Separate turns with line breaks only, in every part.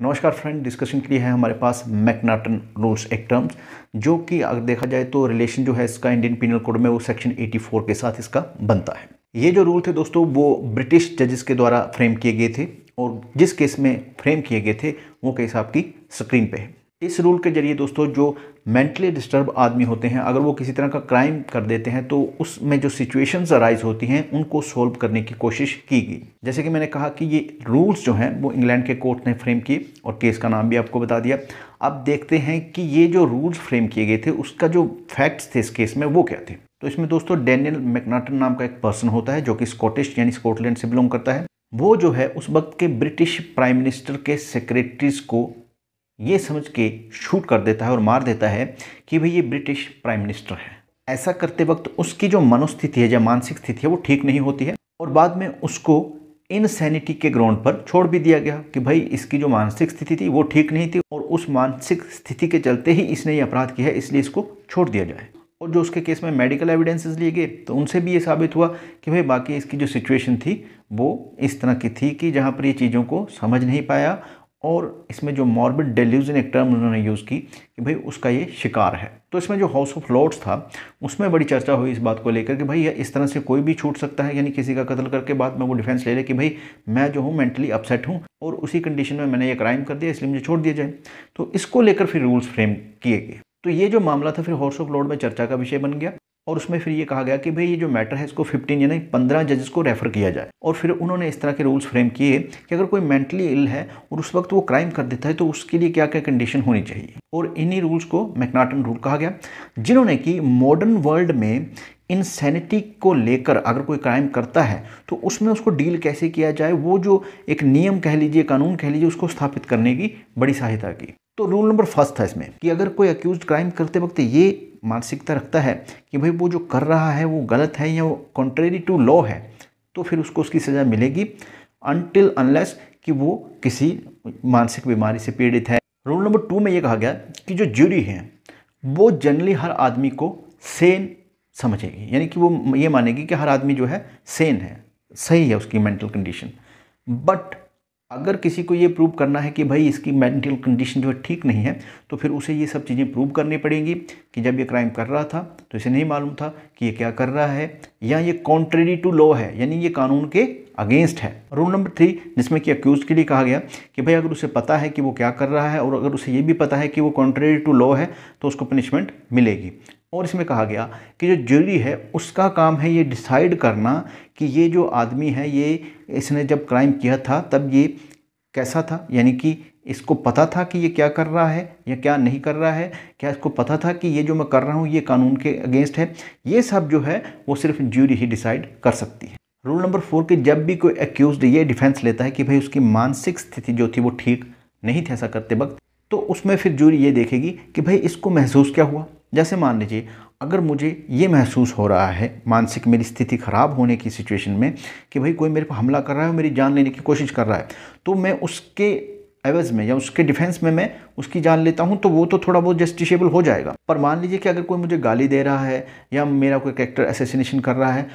नमस्कार friend discussion के लिए है हमारे पास मैकनाटन रूल्स एक टर्म्स जो कि अगर देखा जाए तो रिलेशन जो है इसका इंडियन पिनल कोड में वो सेक्शन 84 के साथ इसका बनता है ये जो रूल थे दोस्तों वो ब्रिटिश जजेस के द्वारा फ्रेम किए गए थे और जिस केस में फ्रेम किए गए थे वो केस आपकी स्क्रीन पे है इस रूल के जरिए दोस्तों जो मेंटली डिस्टर्ब आदमी होते हैं अगर वो किसी तरह का क्राइम कर देते हैं तो उसमें जो सिचुएशंस अराइज होती हैं उनको सोल्व करने की कोशिश की गई जैसे कि मैंने कहा कि ये रूल्स जो हैं वो इंग्लैंड के कोर्ट ने फ्रेम किए और केस का नाम भी आपको बता दिया अब देखते हैं कि ये जो रूल्स फ्रेम किए गए थे उसका जो फैक्ट्स थे इस केस में वो क्या थे तो इसमें दोस्तों डेनियल मैकनाटन नाम का एक पर्सन होता है जो कि स्कॉटिश यानी स्कॉटलैंड से बिलोंग करता है वो जो है उस वक्त के ब्रिटिश प्राइम मिनिस्टर के सेक्रेटरीज को ये समझ के शूट कर देता है और मार देता है कि भाई ये ब्रिटिश प्राइम मिनिस्टर है ऐसा करते वक्त उसकी जो मनोस्थिति है या मानसिक स्थिति है वो ठीक नहीं होती है और बाद में उसको इनसैनिटी के ग्राउंड पर छोड़ भी दिया गया कि भाई इसकी जो मानसिक स्थिति थी वो ठीक नहीं थी और उस मानसिक स्थिति के चलते ही इसने ये अपराध किया है इसलिए इसको छोड़ दिया जाए और जो उसके केस में मेडिकल एविडेंसेस लिए गए तो उनसे भी ये साबित हुआ कि भाई बाकी इसकी जो सिचुएशन थी वो इस तरह की थी कि जहाँ पर ये चीज़ों को समझ नहीं पाया और इसमें जो मॉर्बिड डेल्यूजन एक टर्म उन्होंने यूज़ की कि भाई उसका ये शिकार है तो इसमें जो हाउस ऑफ लॉर्ड्स था उसमें बड़ी चर्चा हुई इस बात को लेकर कि भाई ये इस तरह से कोई भी छूट सकता है यानी किसी का कत्ल करके बाद में वो डिफेंस ले ले कि भाई मैं जो हूँ मेंटली अपसेट हूँ और उसी कंडीशन में मैंने ये क्राइम कर दिया इसलिए मुझे छोड़ दिया जाए तो इसको लेकर फिर रूल्स फ्रेम किए गए तो ये जो मामला था फिर हाउस ऑफ लॉर्ड में चर्चा का विषय बन गया और उसमें फिर ये कहा गया कि भाई ये जो मैटर है इसको 15 यानी 15 जजेस को रेफ़र किया जाए और फिर उन्होंने इस तरह के रूल्स फ्रेम किए कि अगर कोई मेंटली इल है और उस वक्त वो क्राइम कर देता है तो उसके लिए क्या क्या कंडीशन होनी चाहिए और इन्हीं रूल्स को मैकनाटन रूल कहा गया जिन्होंने कि मॉडर्न वर्ल्ड में इनसेनिटी को लेकर अगर कोई क्राइम करता है तो उसमें उसको डील कैसे किया जाए वो जो एक नियम कह लीजिए कानून कह लीजिए उसको स्थापित करने की बड़ी सहायता की तो रूल नंबर फर्स्ट था इसमें कि अगर कोई अक्यूज क्राइम करते वक्त ये मानसिकता रखता है कि भाई वो जो कर रहा है वो गलत है या वो कॉन्ट्रेरी टू लॉ है तो फिर उसको उसकी सज़ा मिलेगी अनटिल अनलेस कि वो किसी मानसिक बीमारी से पीड़ित है रूल नंबर टू में ये कहा गया कि जो ज्यूरी है वो जनरली हर आदमी को सेन समझेगी यानी कि वो ये मानेगी कि हर आदमी जो है सेन है सही है उसकी मेंटल कंडीशन बट अगर किसी को ये प्रूव करना है कि भाई इसकी मेंटल कंडीशन जो है ठीक नहीं है तो फिर उसे ये सब चीज़ें प्रूव करनी पड़ेंगी कि जब ये क्राइम कर रहा था तो इसे नहीं मालूम था कि ये क्या कर रहा है या ये कॉन्ट्रेरी टू लॉ है यानी ये कानून के अगेंस्ट है रूल नंबर थ्री जिसमें कि अक्यूज़ के लिए कहा गया कि भाई अगर उसे पता है कि वो क्या कर रहा है और अगर उसे ये भी पता है कि वो कॉन्ट्रेरी टू लॉ है तो उसको पनिशमेंट मिलेगी और इसमें कहा गया कि जो ज्यूरी है उसका काम है ये डिसाइड करना कि ये जो आदमी है ये इसने जब क्राइम किया था तब ये कैसा था यानी कि इसको पता था कि ये क्या कर रहा है या क्या नहीं कर रहा है क्या इसको पता था कि ये जो मैं कर रहा हूँ ये कानून के अगेंस्ट है ये सब जो है वो सिर्फ ज्यूरी ही डिसाइड कर सकती है रूल नंबर फोर के जब भी कोई एक्यूज ये डिफेंस लेता है कि भाई उसकी मानसिक स्थिति जो थी वो ठीक नहीं थी ऐसा करते वक्त तो उसमें फिर ज्यूरी ये देखेगी कि भाई इसको महसूस क्या हुआ जैसे मान लीजिए अगर मुझे ये महसूस हो रहा है मानसिक मेरी स्थिति ख़राब होने की सिचुएशन में कि भाई कोई मेरे पर हमला कर रहा है मेरी जान लेने की कोशिश कर रहा है तो मैं उसके एवज़ में या उसके डिफेंस में मैं उसकी जान लेता हूँ तो वो तो थोड़ा बहुत जस्टिशेबल हो जाएगा पर मान लीजिए कि अगर कोई मुझे गाली दे रहा है या मेरा कोई कैरेक्टर एसेसिनेशन कर रहा है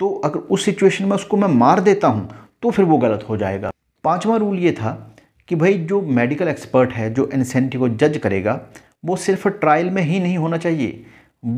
तो अगर उस सिचुएशन में उसको मैं मार देता हूँ तो फिर वो गलत हो जाएगा पाँचवा रूल ये था कि भाई जो मेडिकल एक्सपर्ट है जो इंसेंटिव को जज करेगा वो सिर्फ ट्रायल में ही नहीं होना चाहिए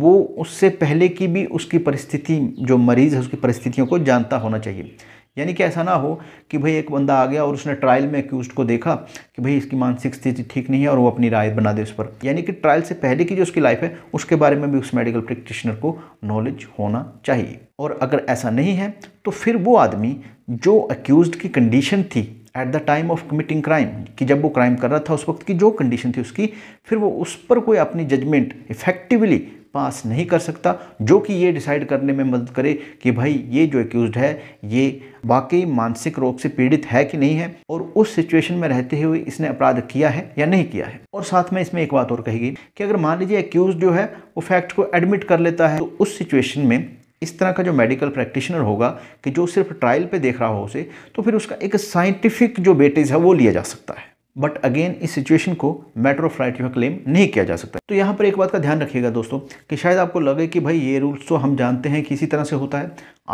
वो उससे पहले की भी उसकी परिस्थिति जो मरीज़ है उसकी परिस्थितियों को जानता होना चाहिए यानी कि ऐसा ना हो कि भाई एक बंदा आ गया और उसने ट्रायल में एक्यूज को देखा कि भाई इसकी मानसिक स्थिति ठीक नहीं है और वो अपनी राय बना दे उस पर यानी कि ट्रायल से पहले की जो उसकी लाइफ है उसके बारे में भी उस मेडिकल प्रैक्टिशनर को नॉलेज होना चाहिए और अगर ऐसा नहीं है तो फिर वो आदमी जो एक्यूज की कंडीशन थी at the time of committing crime कि जब वो क्राइम कर रहा था उस वक्त की जो कंडीशन थी उसकी फिर वो उस पर कोई अपनी जजमेंट इफेक्टिवली पास नहीं कर सकता जो कि ये डिसाइड करने में मदद करे कि भाई ये जो एक्यूज है ये वाकई मानसिक रोग से पीड़ित है कि नहीं है और उस सिचुएशन में रहते हुए इसने अपराध किया है या नहीं किया है और साथ में इसमें एक बात और कही गई कि अगर मान लीजिए एक्यूज जो है वो फैक्ट को एडमिट कर लेता है तो उस सिचुएशन में इस तरह का जो मेडिकल प्रैक्टिशनर होगा कि जो सिर्फ ट्रायल पे देख रहा हो उसे तो फिर उसका एक साइंटिफिक जो बेटेज है वो लिया जा सकता है बट अगेन इस सिचुएशन को मैटर ऑफ राइट क्लेम नहीं किया जा सकता तो यहाँ पर एक बात का ध्यान रखिएगा दोस्तों कि शायद आपको लगे कि भाई ये रूल्स तो हम जानते हैं किसी तरह से होता है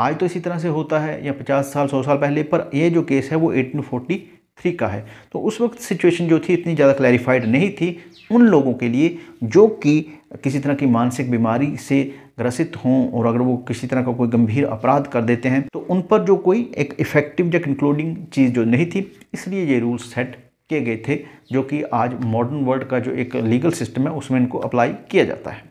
आज तो इसी तरह से होता है या पचास साल सौ साल पहले पर यह जो केस है वो एटीन थ्री का है तो उस वक्त सिचुएशन जो थी इतनी ज़्यादा क्लैरिफाइड नहीं थी उन लोगों के लिए जो कि किसी तरह की मानसिक बीमारी से ग्रसित हों और अगर वो किसी तरह का कोई गंभीर अपराध कर देते हैं तो उन पर जो कोई एक इफ़ेक्टिव या कंक्लूडिंग चीज़ जो नहीं थी इसलिए ये रूल सेट किए गए थे जो कि आज मॉडर्न वर्ल्ड का जो एक लीगल सिस्टम है उसमें इनको अप्लाई किया जाता है